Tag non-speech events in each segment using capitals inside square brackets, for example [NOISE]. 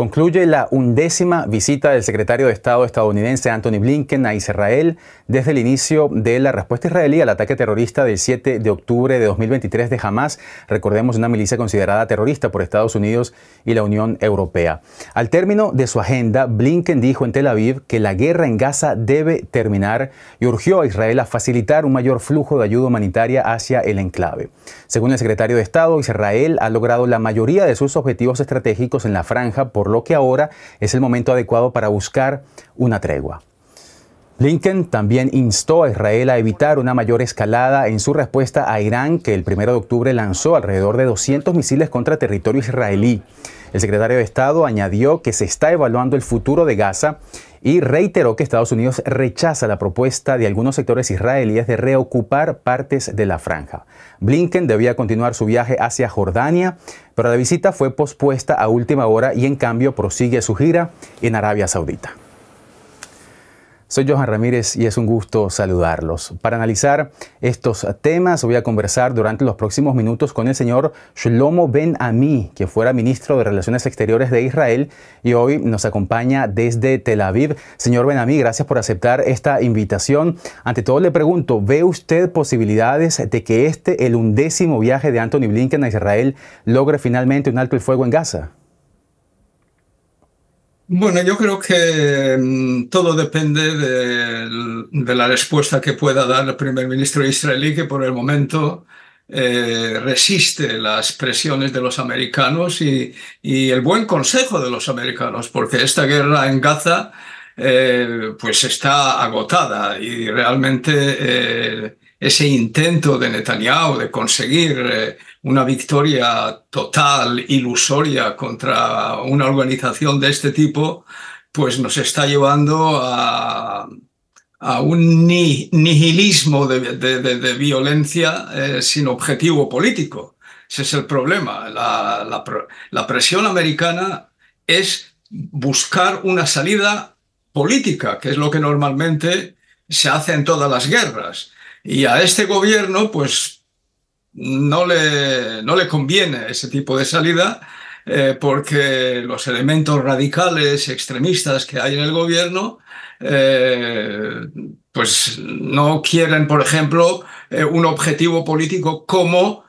Concluye la undécima visita del secretario de Estado estadounidense Anthony Blinken a Israel desde el inicio de la respuesta israelí al ataque terrorista del 7 de octubre de 2023 de Hamas, recordemos una milicia considerada terrorista por Estados Unidos y la Unión Europea. Al término de su agenda, Blinken dijo en Tel Aviv que la guerra en Gaza debe terminar y urgió a Israel a facilitar un mayor flujo de ayuda humanitaria hacia el enclave. Según el secretario de Estado, Israel ha logrado la mayoría de sus objetivos estratégicos en la franja por lo que ahora es el momento adecuado para buscar una tregua. Lincoln también instó a Israel a evitar una mayor escalada en su respuesta a Irán, que el 1 de octubre lanzó alrededor de 200 misiles contra territorio israelí. El secretario de Estado añadió que se está evaluando el futuro de Gaza y reiteró que Estados Unidos rechaza la propuesta de algunos sectores israelíes de reocupar partes de la franja. Blinken debía continuar su viaje hacia Jordania, pero la visita fue pospuesta a última hora y en cambio prosigue su gira en Arabia Saudita. Soy Johan Ramírez y es un gusto saludarlos. Para analizar estos temas voy a conversar durante los próximos minutos con el señor Shlomo Ben Ami, que fuera ministro de Relaciones Exteriores de Israel y hoy nos acompaña desde Tel Aviv. Señor Ben Ami, gracias por aceptar esta invitación. Ante todo le pregunto, ¿ve usted posibilidades de que este, el undécimo viaje de Anthony Blinken a Israel, logre finalmente un alto el fuego en Gaza? Bueno, yo creo que mm, todo depende de, la respuesta que pueda dar el primer ministro israelí, que por el momento eh, resiste las presiones de los americanos y, el buen consejo de los americanos, porque esta guerra en Gaza eh, pues está agotada y realmente eh, ese intento de Netanyahu de conseguir una victoria total, ilusoria contra una organización de este tipo, pues nos está llevando a, un nihilismo de, violencia eh, sin objetivo político. Ese es el problema. La, la, presión americana es buscar una salida política, que es lo que normalmente se hace en todas las guerras. Y a este gobierno, pues no le, no le conviene ese tipo de salida eh, porque los elementos radicales, extremistas que hay en el gobierno, eh, pues no quieren, por ejemplo, eh, un objetivo político como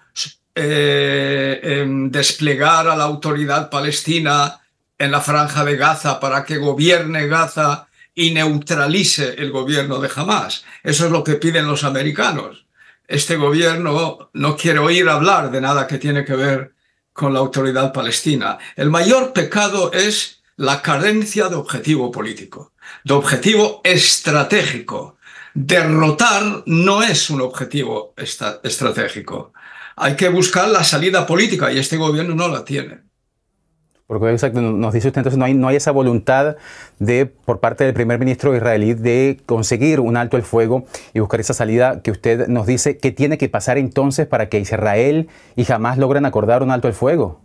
desplegar a la autoridad palestina en la franja de Gaza para que gobierne Gaza y neutralice el gobierno de Hamas. Eso es lo que piden los americanos este gobierno no quiere oír hablar de nada que tiene que ver con la autoridad palestina. El mayor pecado es la carencia de objetivo político, de objetivo estratégico. Derrotar no es un objetivo estratégico. Hay que buscar la salida política y este gobierno no la tiene. Porque exacto, nos dice usted entonces no hay, no hay esa voluntad de, por parte del primer ministro israelí de conseguir un alto el fuego y buscar esa salida que usted nos dice. ¿Qué tiene que pasar entonces para que Israel y jamás logren acordar un alto el fuego?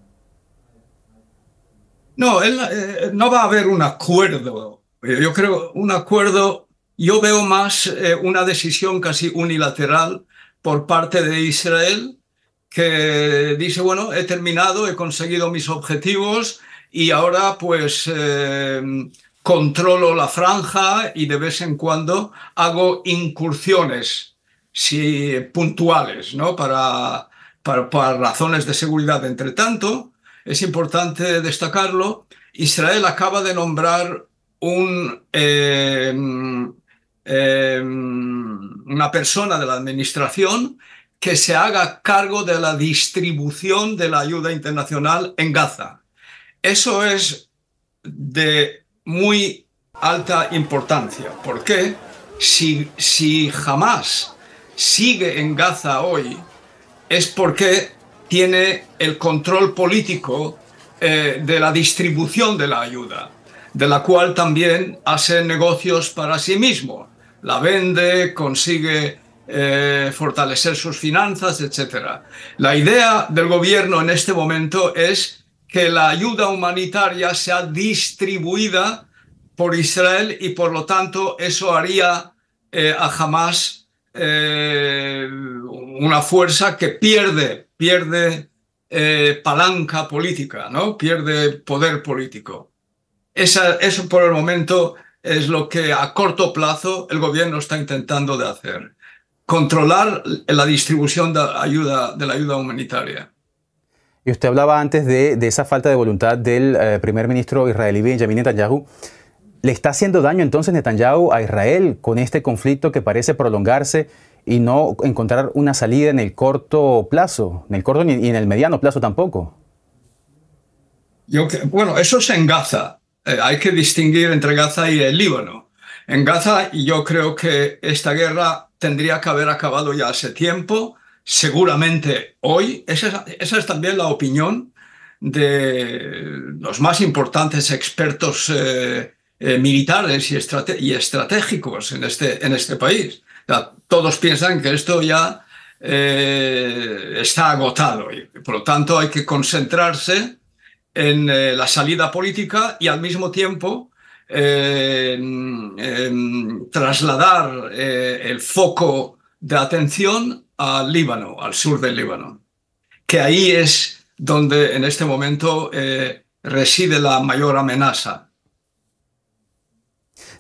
No, él, eh, no va a haber un acuerdo. Eh, yo creo un acuerdo, yo veo más eh, una decisión casi unilateral por parte de Israel que dice, bueno, he terminado, he conseguido mis objetivos y ahora pues eh, controlo la franja y de vez en cuando hago incursiones si, puntuales, ¿no? Para, para, razones de seguridad. Entre tanto, es importante destacarlo, Israel acaba de nombrar un, eh, eh, una persona de la administración que se haga cargo de la distribución de la ayuda internacional en Gaza. Eso es de muy alta importancia, porque si, si jamás sigue en Gaza hoy, es porque tiene el control político eh, de la distribución de la ayuda, de la cual también hace negocios para sí mismo. La vende, consigue eh, fortalecer sus finanzas, etc. La idea del gobierno en este momento es que la ayuda humanitaria sea distribuida por Israel y por lo tanto eso haría eh, a Hamas eh, una fuerza que pierde, pierde palanca política, ¿no? pierde poder político. eso por el momento es lo que a corto plazo el gobierno está intentando de hacer controlar la distribución de, ayuda, de la ayuda humanitaria. Y usted hablaba antes de, esa falta de voluntad del eh, primer ministro israelí Benjamin Netanyahu. ¿Le está haciendo daño entonces Netanyahu a Israel con este conflicto que parece prolongarse y no encontrar una salida en el corto plazo, en el corto y en el mediano plazo tampoco? Yo bueno, eso es en Gaza. Eh, hay que distinguir entre Gaza y el Líbano. En Gaza yo creo que esta guerra tendría que haber acabado ya hace tiempo, seguramente hoy. Esa es, también la opinión de los más importantes expertos eh, eh, militares y, estratégicos en este, este país. todos piensan que esto ya eh, está agotado y por lo tanto hay que concentrarse en la salida política y al mismo tiempo trasladar eh, el foco de atención al Líbano, al sur del Líbano, que ahí es donde en este momento eh, reside la mayor amenaza.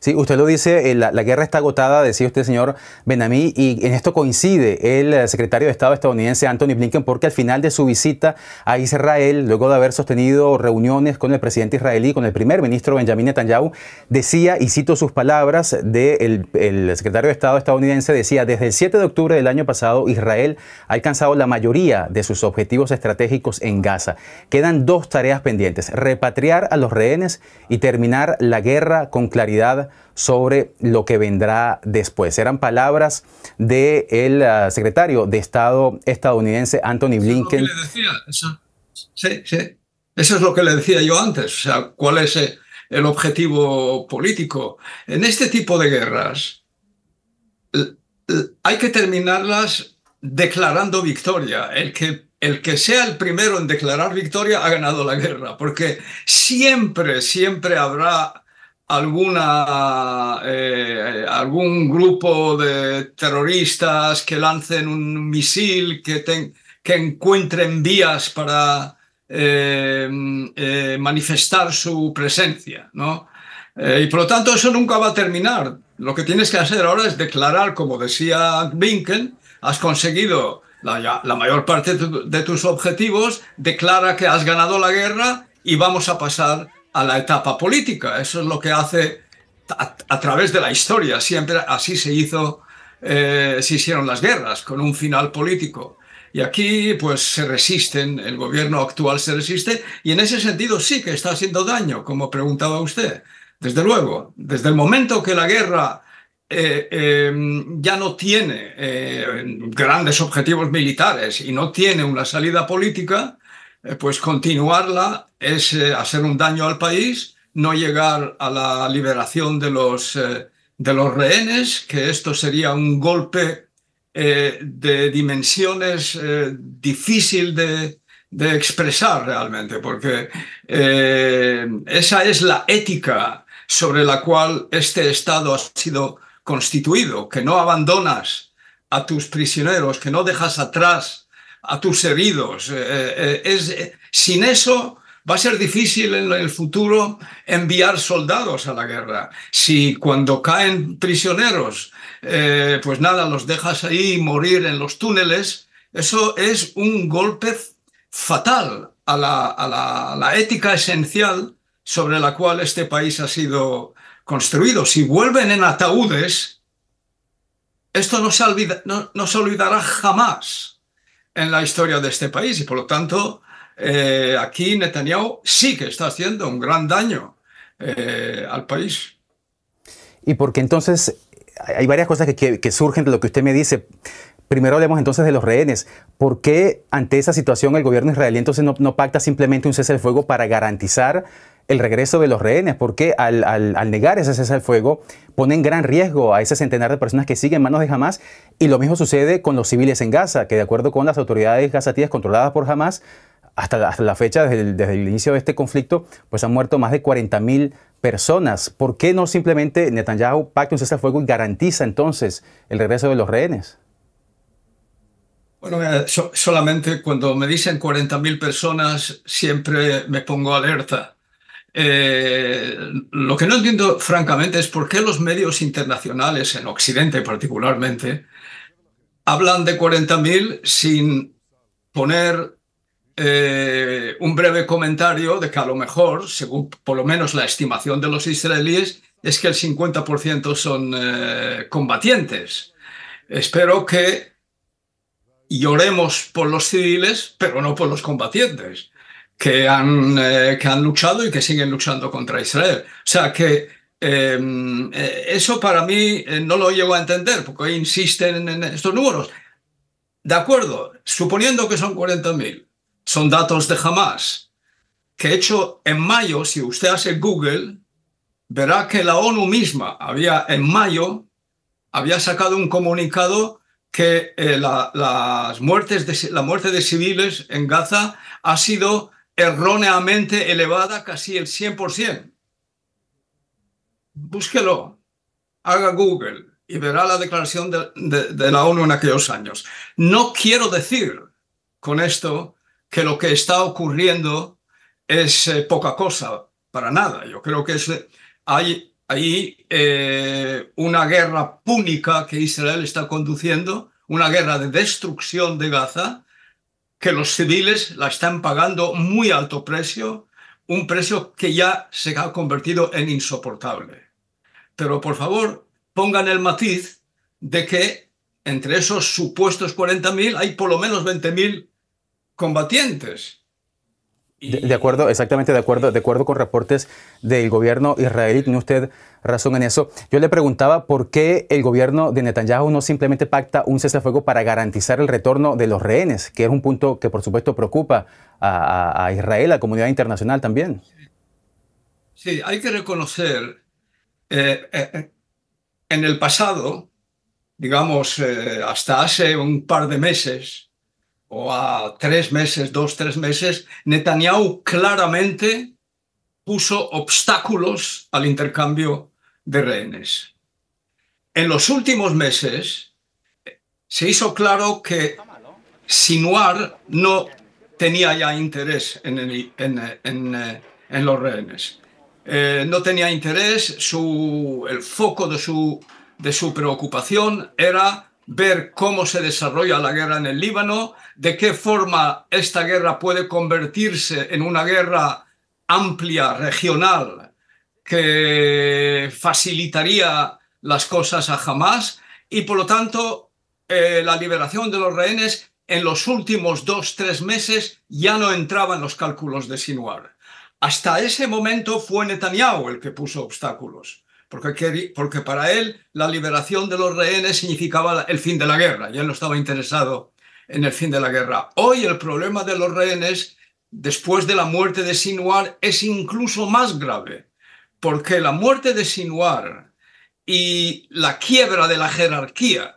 Sí, usted lo dice, eh, la, guerra está agotada, decía usted, señor Benamí, y en esto coincide el eh, secretario de Estado estadounidense Anthony Blinken, porque al final de su visita a Israel, luego de haber sostenido reuniones con el presidente israelí, con el primer ministro Benjamin Netanyahu, decía, y cito sus palabras el secretario de Estado estadounidense, decía, desde el 7 de octubre del año pasado, Israel ha alcanzado la mayoría de sus objetivos estratégicos en Gaza. Quedan dos tareas pendientes, repatriar a los rehenes y terminar la guerra con claridad sobre lo que vendrá después. Eran palabras del de el ah, secretario de Estado estadounidense Anthony Blinken. Eso es, eso es lo que le decía yo antes. O sea, ¿cuál es eh, el objetivo político? En este tipo de guerras hay que terminarlas declarando victoria. El que el que sea el primero en declarar victoria ha ganado la guerra, porque siempre, siempre habrá alguna eh, algún grupo de terroristas que lancen un misil que, que encuentren vías para eh, eh, manifestar su presencia ¿no? y por lo tanto eso nunca va a terminar lo que tienes que hacer ahora es declarar como decía Blinken has conseguido la, mayor parte de tus objetivos declara que has ganado la guerra y vamos a pasar a la etapa política. Eso es lo que hace a, través de la historia. Siempre así se hizo, eh, se hicieron las guerras, con un final político. Y aquí, pues, se resisten, el gobierno actual se resiste, y en ese sentido sí que está haciendo daño, como preguntaba usted. Desde luego, desde el momento que la guerra eh, em, ya no tiene eh, grandes objetivos militares y no tiene una salida política, eh, pues continuarla es eh, hacer un daño al país, no llegar a la liberación de los, eh, de los rehenes, que esto sería un golpe de dimensiones difícil de, expresar realmente, porque esa es la ética sobre la cual este Estado ha sido constituido, que no abandonas a tus prisioneros, que no dejas atrás a tus heridos. Eh, eh, eh, es, sin eso va a ser difícil en el futuro enviar soldados a la guerra. Si cuando caen prisioneros, pues nada, los dejas ahí morir en los túneles, eso es un golpe fatal a la, ética esencial sobre la cual este país ha sido construido. Si vuelven en ataúdes, esto no se, no se olvidará jamás en la historia de este país y por lo tanto eh, aquí Netanyahu sí que está haciendo un gran daño eh, al país. Y porque entonces hay varias cosas que, surgen de lo que usted me dice. Primero hablemos entonces de los rehenes. ¿Por qué ante esa situación el gobierno israelí entonces no, pacta simplemente un cese de fuego para garantizar el regreso de los rehenes, porque al, negar ese cese al fuego ponen gran riesgo a ese centenar de personas que siguen en manos de Hamas y lo mismo sucede con los civiles en Gaza, que de acuerdo con las autoridades gazatíes controladas por Hamas, hasta la, fecha, desde el, inicio de este conflicto, pues han muerto más de 40.000 personas. ¿Por qué no simplemente Netanyahu pacta un cese al fuego y garantiza entonces el regreso de los rehenes? Bueno, eh, solamente cuando me dicen 40.000 personas siempre me pongo alerta, eh, lo que no entiendo francamente es por qué los medios internacionales, en Occidente particularmente, hablan de 40.000 sin poner eh, un breve comentario de que a lo mejor, según por lo menos la estimación de los israelíes, es que el 50% son eh, combatientes. Espero que lloremos por los civiles, pero no por los combatientes que han, eh, que han luchado y que siguen luchando contra Israel. O sea que em, eh, eso para mí eh, no lo llego a entender, porque insisten en estos números. De acuerdo, suponiendo que son 40.000, son datos de Hamas, que hecho en mayo, si usted hace Google, verá que la ONU misma había en mayo había sacado un comunicado que las muertes de, la muerte de civiles en Gaza ha sido erróneamente elevada casi el 100%. Búsquelo, haga Google y verá la declaración de, la ONU en aquellos años. No quiero decir con esto que lo que está ocurriendo es eh, poca cosa, para nada. Yo creo que hay ahí eh, una guerra púnica que Israel está conduciendo, una guerra de destrucción de Gaza, que los civiles la están pagando muy alto precio, un precio que ya se ha convertido en insoportable. Pero por favor, pongan el matiz de que entre esos supuestos 40.000 hay por lo menos 20.000 combatientes de, acuerdo, exactamente, de acuerdo, de acuerdo con reportes del gobierno israelí, tiene usted razón en eso. Yo le preguntaba por qué el gobierno de Netanyahu no simplemente pacta un cese-fuego para garantizar el retorno de los rehenes, que es un punto que por supuesto preocupa a, Israel, a la comunidad internacional también. Sí, hay que reconocer, eh, eh, en el pasado, digamos, eh, hasta hace un par de meses, o a tres meses, dos, tres meses, Netanyahu claramente puso obstáculos al intercambio de rehenes. En los últimos meses se hizo claro que Sinuar no tenía ya interés en, los rehenes. Eh, no tenía interés, el foco de su preocupación era ver cómo se desarrolla la guerra en el Líbano, de qué forma esta guerra puede convertirse en una guerra amplia, regional, que facilitaría las cosas a Hamas y por lo tanto eh, la liberación de los rehenes en los últimos dos, tres meses ya no entraba en los cálculos de Sinwar. Hasta ese momento fue Netanyahu el que puso obstáculos porque, para él la liberación de los rehenes significaba el fin de la guerra, ya no estaba interesado en el fin de la guerra. Hoy el problema de los rehenes, después de la muerte de Sinuar, es incluso más grave, porque la muerte de Sinuar y la quiebra de la jerarquía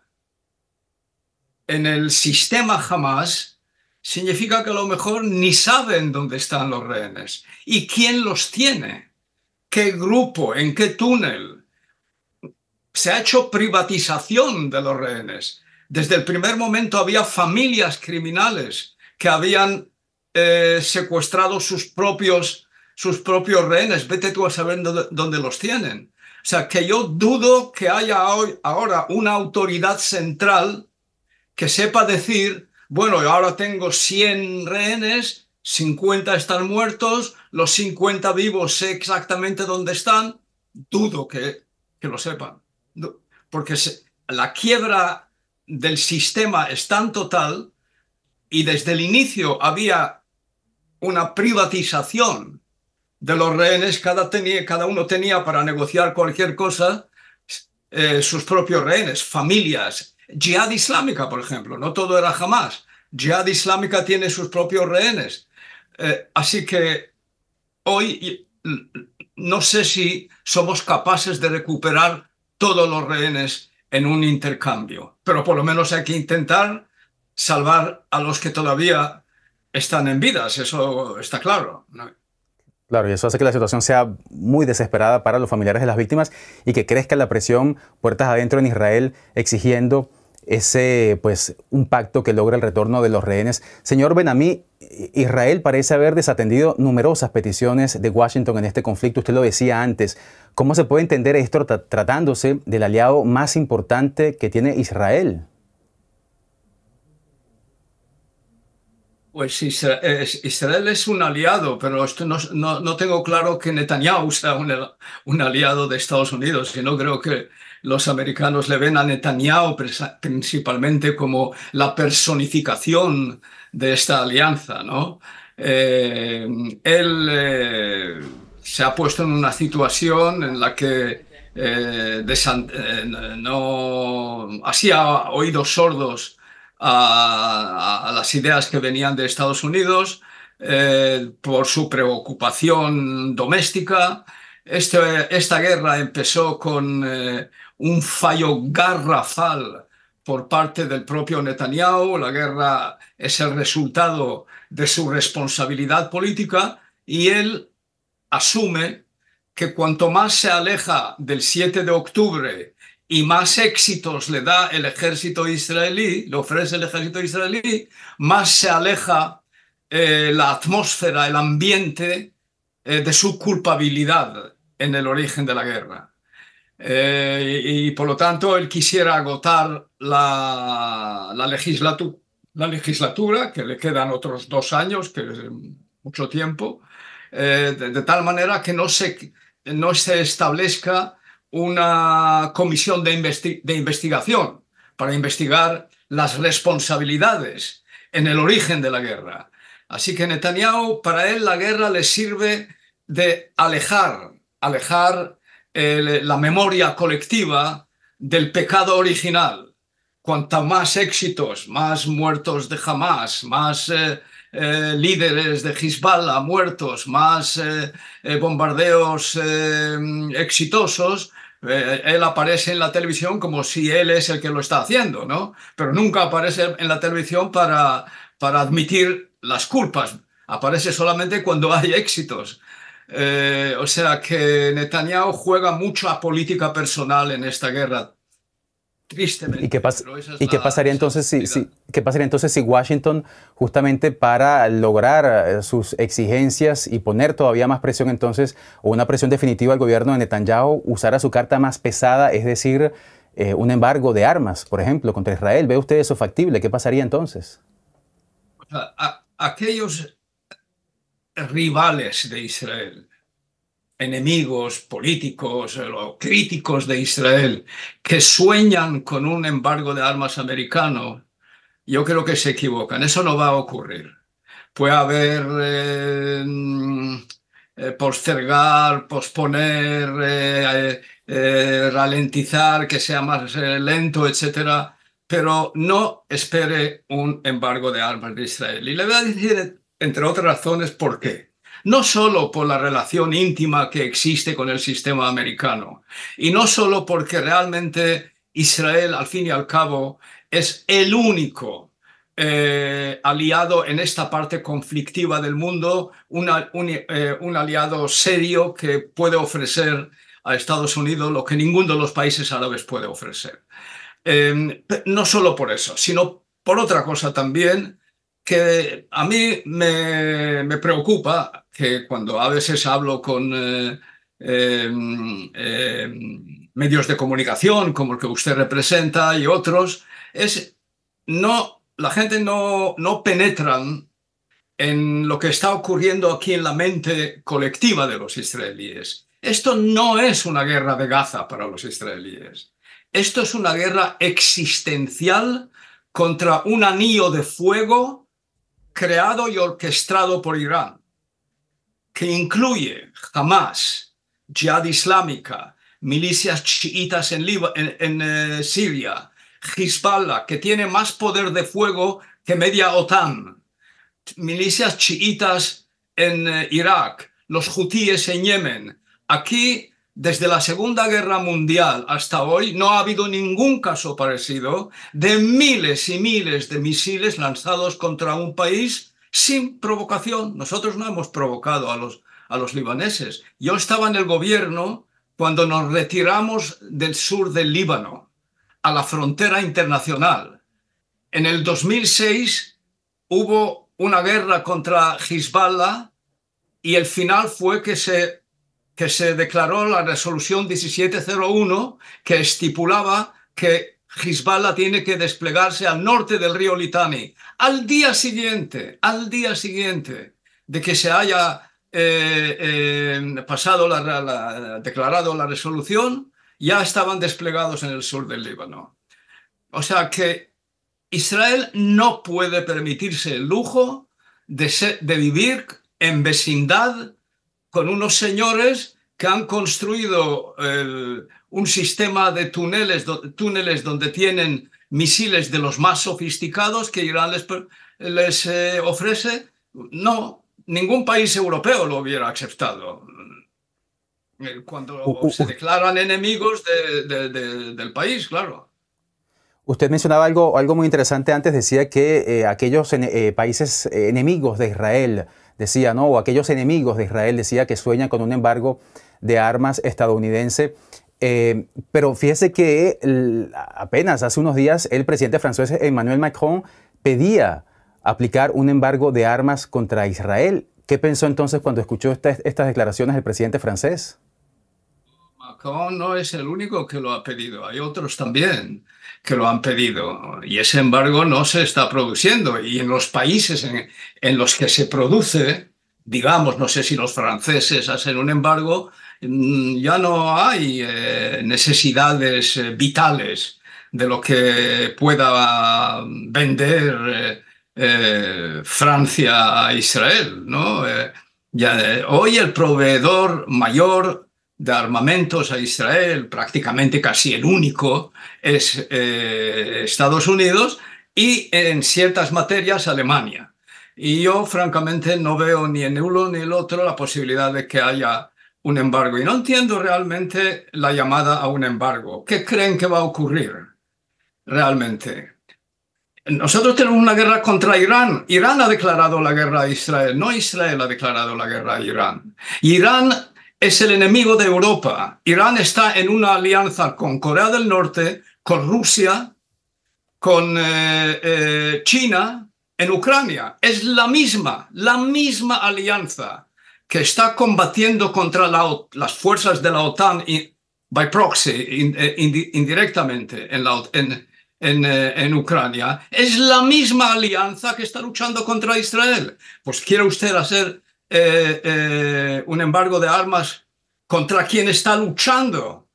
en el sistema jamás significa que a lo mejor ni saben dónde están los rehenes y quién los tiene qué grupo, en qué túnel. Se ha hecho privatización de los rehenes. Desde el primer momento había familias criminales que habían eh, secuestrado sus propios, sus propios rehenes. Vete tú a saber dónde, los tienen. O sea, que yo dudo que haya hoy, ahora una autoridad central que sepa decir, bueno, ahora tengo 100 rehenes, 50 están muertos, los 50 vivos sé exactamente dónde están, dudo que, que lo sepan. Porque la quiebra del sistema es tan total y desde el inicio había una privatización de los rehenes, cada, tenía, cada uno tenía para negociar cualquier cosa eh, sus propios rehenes, familias. Jihad Islámica, por ejemplo, no todo era jamás. Jihad Islámica tiene sus propios rehenes. Eh, así que hoy mm, no sé si somos capaces de recuperar todos los rehenes en un intercambio, pero por lo menos hay que intentar salvar a los que todavía están en vidas, eso está claro. Claro, y eso hace que la situación sea muy desesperada para los familiares de las víctimas y que crezca la presión puertas adentro en Israel exigiendo ese, pues, un pacto que logra el retorno de los rehenes. Señor Benamí, Israel parece haber desatendido numerosas peticiones de Washington en este conflicto. Usted lo decía antes. ¿Cómo se puede entender esto tratándose del aliado más importante que tiene Israel? Pues eh, Israel es un aliado, pero esto no, no, no, tengo claro que Netanyahu sea un, aliado de Estados Unidos. Yo no creo que los americanos le ven a Netanyahu principalmente como la personificación de esta alianza. ¿no? Eh, él eh, se ha puesto en una situación en la que eh, ha no oídos sordos a, las ideas que venían de Estados Unidos, eh, por su preocupación doméstica. Este, esta guerra empezó con eh, un fallo garrafal por parte del propio Netanyahu. La guerra es el resultado de su responsabilidad política y él asume que cuanto más se aleja del 7 de octubre y más éxitos le da el ejército israelí, le ofrece el ejército israelí, más se aleja eh, la atmósfera, el ambiente eh, de su culpabilidad en el origen de la guerra. Eh, y, por lo tanto él quisiera agotar la, la, legislatura, que le quedan otros dos años, que es mucho tiempo, de, de, tal manera que no se, no se establezca una comisión de, investigación para investigar las responsabilidades en el origen de la guerra. Así que Netanyahu, para él la guerra le sirve de alejar, alejar la memoria colectiva del pecado original. Cuanta más éxitos, más muertos de Hamas, más eh, eh, líderes de Hezbollah muertos, más eh, bombardeos exitosos, eh, él aparece en la televisión como si él es el que lo está haciendo, ¿no? Pero nunca aparece en la televisión para, para admitir las culpas. Aparece solamente cuando [LAUGHS] hay éxitos. Eh, o sea que Netanyahu juega mucho a política personal en esta guerra. ¿Y qué, pasaría entonces si, Washington, justamente para lograr eh, sus exigencias y poner todavía más presión entonces, o una presión definitiva al gobierno de Netanyahu, usara su carta más pesada, es decir, eh, un embargo de armas, por ejemplo, contra Israel? ¿Ve usted eso factible? ¿Qué pasaría entonces? aquellos rivales de Israel enemigos políticos eh, o críticos de Israel que sueñan con un embargo de armas americano, yo creo que se equivocan. Eso no va a ocurrir. Puede haber eh, mm, eh, postergar, posponer, ralentizar, que sea más lento, etcétera, pero no espere un embargo de armas de Israel. Y le voy a decir, entre otras razones, por qué no solo por la relación íntima que existe con el sistema americano, y no solo porque realmente Israel, al fin y al cabo, es el único eh, aliado en esta parte conflictiva del mundo, eh, un, aliado serio que puede ofrecer a Estados Unidos lo que ninguno de los países árabes puede ofrecer. Em, no solo por eso, sino por otra cosa también, que a mí me, preocupa que cuando a veces hablo con eh, em, em, medios de comunicación como el que usted representa y otros, es no, la gente no, penetra penetran en lo que está ocurriendo aquí en la mente colectiva de los israelíes. Esto no es una guerra de Gaza para los israelíes. Esto es una guerra existencial contra un anillo de fuego creado y orquestado por Irán, que incluye Hamas, Jihad Islámica, milicias chiitas en, eh, Siria, Hezbollah, que tiene más poder de fuego que media OTAN, milicias chiitas en eh, Irak, los hutíes en Yemen. Aquí desde la Segunda Guerra Mundial hasta hoy no ha habido ningún caso parecido de miles y miles de misiles lanzados contra un país sin provocación. Nosotros no hemos provocado a los, a los libaneses. Yo estaba en el gobierno cuando nos retiramos del sur del Líbano a la frontera internacional. En el 2006 hubo una guerra contra Hezbollah y el final fue que se que se declaró la resolución 1701 que estipulaba que Hezbollah tiene que desplegarse al norte del río Litani. Al día siguiente, al día siguiente de que se haya eh, eh, pasado la, declarado la resolución, ya estaban desplegados en el sur del Líbano. O sea que Israel no puede permitirse el lujo de, de vivir en vecindad con unos señores que han construido un sistema de túneles, túneles donde tienen misiles de los más sofisticados que Irán les, eh, ofrece. No, ningún país europeo lo hubiera aceptado. Eh, cuando se declaran enemigos del país, claro. Usted mencionaba algo, algo muy interesante antes, decía que eh, aquellos países enemigos de Israel decía, ¿no? O aquellos enemigos de Israel decía que sueñan con un embargo de armas estadounidense. Eh, pero fíjese que apenas hace unos días el presidente francés Emmanuel Macron pedía aplicar un embargo de armas contra Israel. ¿Qué pensó entonces cuando escuchó estas declaraciones del presidente francés? no es el único que lo ha pedido, hay otros también que lo han pedido y ese embargo no se está produciendo y en los países en, los que se produce, digamos, no sé si los franceses hacen un embargo, mm, ya no hay eh, necesidades eh, vitales de lo que pueda vender eh, Francia a Israel, ¿no? Ya, hoy el proveedor mayor de armamentos a Israel, prácticamente casi el único, es eh, Estados Unidos y en ciertas materias Alemania. Y yo francamente no veo ni en uno ni el otro la posibilidad de que haya un embargo. Y no entiendo realmente la llamada a un embargo. ¿Qué creen que va a ocurrir realmente? Nosotros tenemos una guerra contra Irán. Irán ha declarado la guerra a Israel, no Israel ha declarado la guerra a Irán. Irán es el enemigo de Europa. Irán está en una alianza con Corea del Norte, con Rusia, con eh, eh, China, en Ucrania. Es la misma, la misma alianza que está combatiendo contra las fuerzas de la OTAN by proxy, eh, indirectamente en, en, Ucrania. Es la misma alianza que está luchando contra Israel. Pues quiere usted hacer eh, eh, un embargo de armas contra quien está luchando,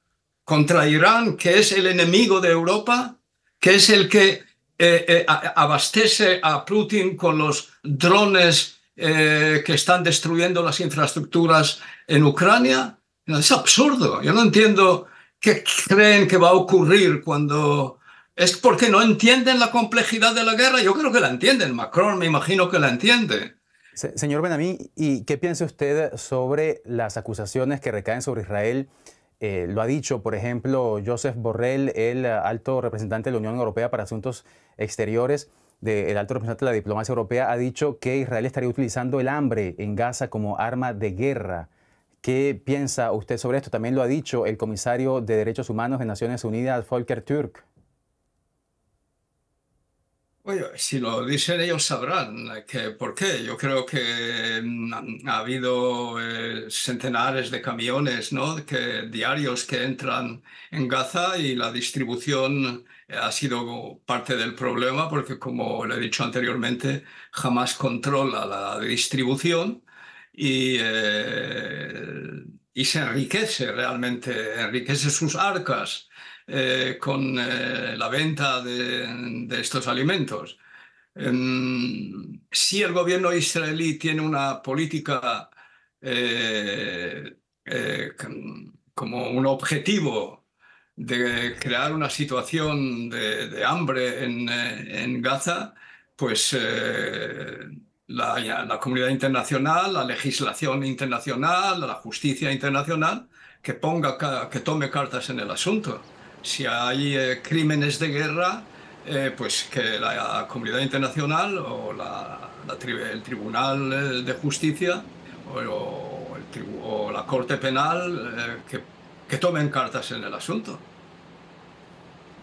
contra Irán, que es el enemigo de Europa, que es el que eh, abastece a Putin con los drones que están destruyendo las infraestructuras en Ucrania. Es absurdo. Yo no entiendo qué creen que va a ocurrir cuando... Es porque no entienden la complejidad de la guerra. Yo creo que la entienden. Macron me imagino que la entiende señor Benamí, ¿y qué piensa usted sobre las acusaciones que recaen sobre Israel? Eh, lo ha dicho, por ejemplo, Joseph Borrell, el alto representante de la Unión Europea para Asuntos Exteriores, el alto representante de la diplomacia europea, ha dicho que Israel estaría utilizando el hambre en Gaza como arma de guerra. ¿Qué piensa usted sobre esto? También lo ha dicho el comisario de Derechos Humanos de Naciones Unidas, Volker Turk si lo dicen ellos sabrán eh, que, por qué. Yo creo que mm, ha habido eh, centenares de camiones que, diarios que entran en Gaza y la distribución eh, ha sido parte del problema porque, como le he dicho anteriormente, jamás controla la distribución y se enriquece realmente, enriquece sus arcas eh, con eh, la venta de, estos alimentos. Em, si el gobierno israelí tiene una política eh, como un objetivo de crear una situación de, hambre en, Gaza, pues la, la, comunidad internacional, la legislación internacional, la justicia internacional, que, ponga, que tome cartas en el asunto si hay eh, crímenes de guerra, eh, pues que la comunidad internacional o la, el Tribunal eh, de Justicia o, el la Corte Penal que, que, tomen cartas en el asunto.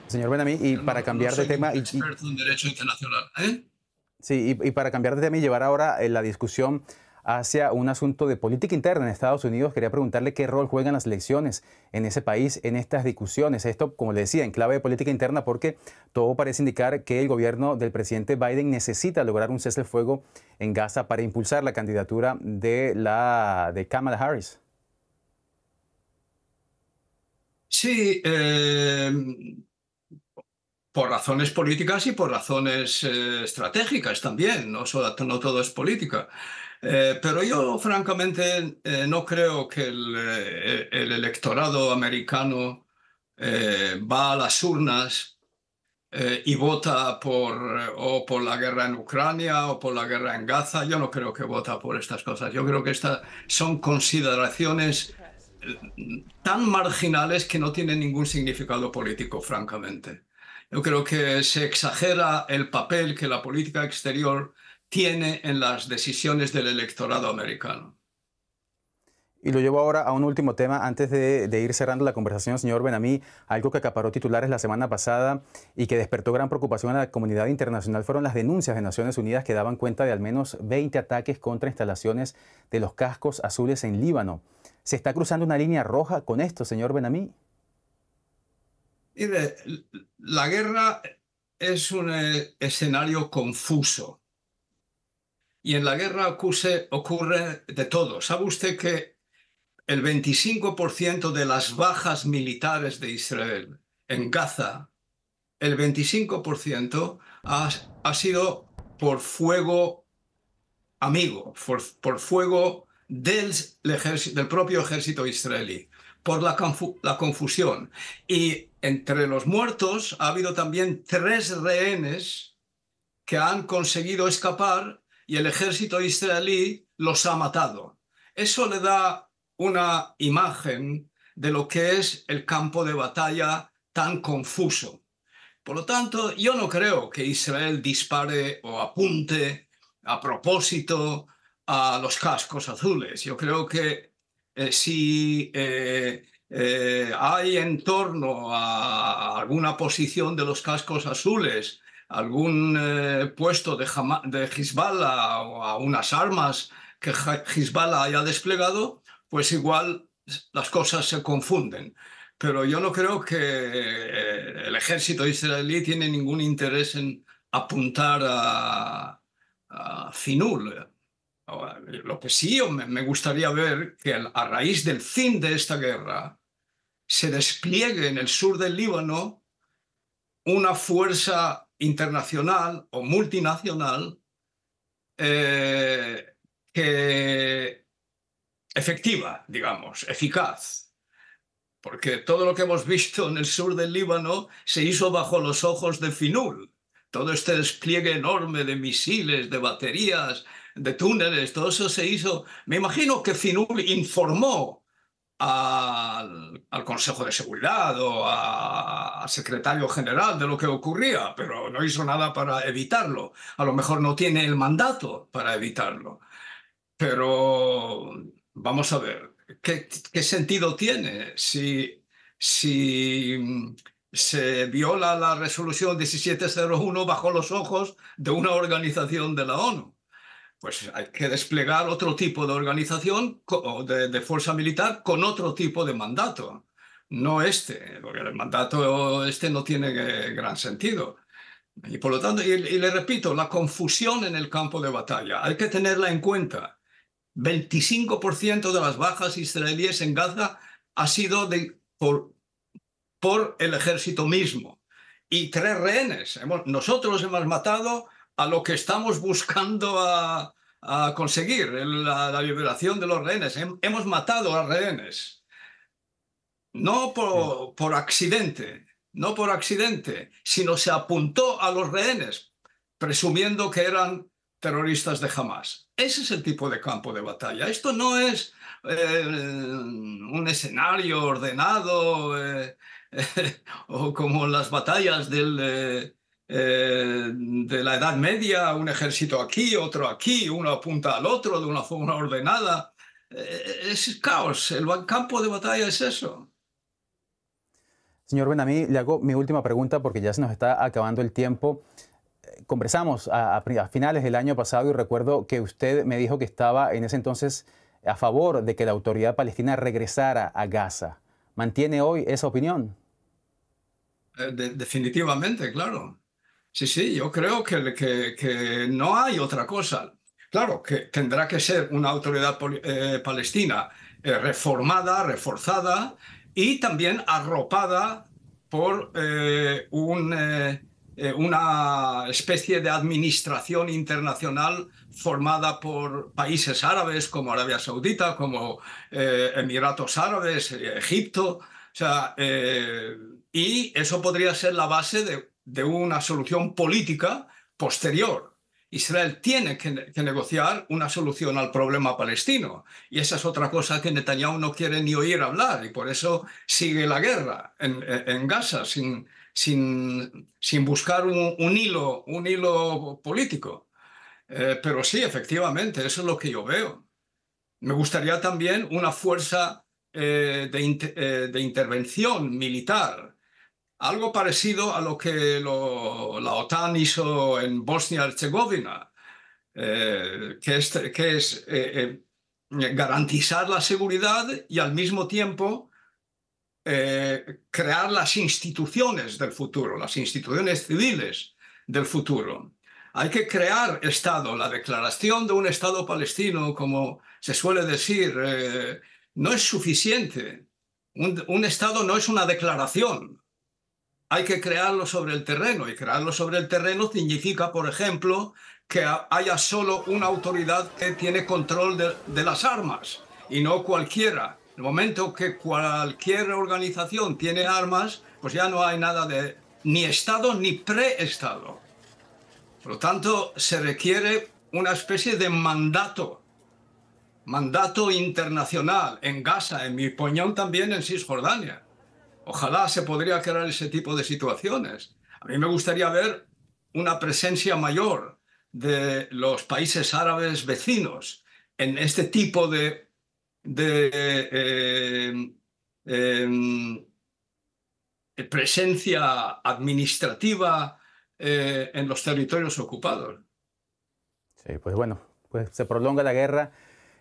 Señor Benami. y para cambiar de tema... Un experto en derecho internacional, Sí, y, y para cambiar de tema y llevar ahora la discusión hacia un asunto de política interna en Estados Unidos. Quería preguntarle qué rol juegan las elecciones en ese país en estas discusiones. Esto, como le decía, en clave de política interna porque todo parece indicar que el gobierno del presidente Biden necesita lograr un cese el fuego en Gaza para impulsar la candidatura de, la, de Kamala Harris. Sí, eh, por razones políticas y por razones eh, estratégicas también, no, no todo es política. Eh, pero yo francamente eh, no creo que el, eh, electorado americano va a las urnas y vota por, o por la guerra en Ucrania o por la guerra en Gaza. Yo no creo que vota por estas cosas. Yo creo que estas son consideraciones tan marginales que no tienen ningún significado político, francamente. Yo creo que se exagera el papel que la política exterior tiene en las decisiones del electorado americano. Y lo llevo ahora a un último tema antes de, ir cerrando la conversación, señor Benamí. Algo que acaparó titulares la semana pasada y que despertó gran preocupación a la comunidad internacional fueron las denuncias de Naciones Unidas que daban cuenta de al menos 20 ataques contra instalaciones de los cascos azules en Líbano. ¿Se está cruzando una línea roja con esto, señor Benamí? Mire, la guerra es un eh, escenario confuso y en la guerra ocurre, de todo. ¿Sabe usted que el 25% de las bajas militares de Israel en Gaza, el 25% ha, sido por fuego amigo, por, fuego del, propio ejército israelí, por la, la confusión. Y entre los muertos ha habido también tres rehenes que han conseguido escapar y el ejército israelí los ha matado. Eso le da una imagen de lo que es el campo de batalla tan confuso. Por lo tanto, yo no creo que Israel dispare o apunte a propósito a los cascos azules. Yo creo que eh, si eh, eh, hay en torno a alguna posición de los cascos azules algún eh, puesto de, o a unas armas que Hezbollah haya desplegado, pues igual las cosas se confunden. Pero yo no creo que eh, el ejército israelí tiene ningún interés en apuntar a, a Finul. Lo que sí me gustaría ver que a raíz del fin de esta guerra se despliegue en el sur del Líbano una fuerza internacional o multinacional eh, que efectiva, digamos, eficaz. Porque todo lo que hemos visto en el sur del Líbano se hizo bajo los ojos de Finul. Todo este despliegue enorme de misiles, de baterías, de túneles, todo eso se hizo. Me imagino que Finul informó al, Consejo de Seguridad o al secretario general de lo que ocurría, pero no hizo nada para evitarlo. A lo mejor no tiene el mandato para evitarlo. Pero vamos a ver, ¿qué, qué sentido tiene si, si mm, se viola la resolución 1701 bajo los ojos de una organización de la ONU? pues hay que desplegar otro tipo de organización o de, fuerza militar con otro tipo de mandato, no este, porque el mandato este no tiene eh, gran sentido. Y por lo tanto, y, le repito, la confusión en el campo de batalla, hay que tenerla en cuenta. 25% de las bajas israelíes en Gaza ha sido de, por, por el ejército mismo. Y tres rehenes. Hemos, nosotros hemos matado a lo que estamos buscando a, conseguir, la, la, liberación de los rehenes. Hemos matado a rehenes. No por, accidente, no por accidente, sino se apuntó a los rehenes, presumiendo que eran terroristas de Hamas. Ese es el tipo de campo de batalla. Esto no es eh, un escenario ordenado eh, [LAUGHS] o como las batallas del, eh, eh, de la Edad Media, un ejército aquí, otro aquí, uno apunta al otro de una forma ordenada. Eh, es caos, el campo de batalla es eso. Señor Benamí, le hago mi última pregunta porque ya se nos está acabando el tiempo. Eh, conversamos a, finales del año pasado y recuerdo que usted me dijo que estaba en ese entonces a favor de que la autoridad palestina regresara a Gaza. ¿Mantiene hoy esa opinión? definitivamente, claro. Sí, sí, yo creo que, que, no hay otra cosa. Claro, que tendrá que ser una autoridad eh, palestina eh, reformada, reforzada y también arropada por eh, una especie de administración internacional formada por países árabes como Arabia Saudita, como Emiratos Árabes, Egipto. O sea, y eso podría ser la base de de una solución política posterior. Israel tiene que, negociar una solución al problema palestino. Y esa es otra cosa que Netanyahu no quiere ni oír hablar y por eso sigue la guerra en, en Gaza sin, sin, sin buscar un, hilo, un hilo político. Eh, pero sí, efectivamente, eso es lo que yo veo. Me gustaría también una fuerza eh, de, eh, de intervención militar algo parecido a lo que la OTAN hizo en Bosnia-Herzegovina, eh, que es, eh, eh, garantizar la seguridad y al mismo tiempo crear las instituciones del futuro, las instituciones civiles del futuro. Hay que crear Estado. La declaración de un Estado palestino, como se suele decir, no es suficiente. un Estado no es una declaración, hay que crearlo sobre el terreno y crearlo sobre el terreno significa, por ejemplo, que haya solo una autoridad que tiene control de, las armas y no cualquiera. El momento que cualquier organización tiene armas, pues ya no hay nada de ni Estado ni pre-Estado. Por lo tanto, se requiere una especie de mandato, mandato internacional en Gaza, en mi poñón también en Cisjordania. Ojalá se podría crear ese tipo de situaciones. A mí me gustaría ver una presencia mayor de los países árabes vecinos en este tipo de, eh, em, eh, presencia administrativa eh, en los territorios ocupados. Sí, pues bueno, pues se prolonga la guerra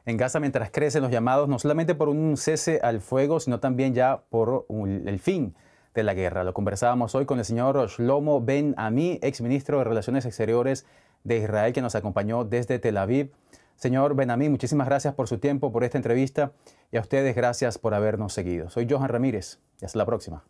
en Gaza mientras crecen los llamados no solamente por un cese al fuego, sino también ya por el fin de la guerra. Lo conversábamos hoy con el señor Shlomo Ben Ami, exministro de Relaciones Exteriores de Israel, que nos acompañó desde Tel Aviv. Señor Ben Ami, muchísimas gracias por su tiempo, por esta entrevista y a ustedes gracias por habernos seguido. Soy Johan Ramírez y hasta la próxima.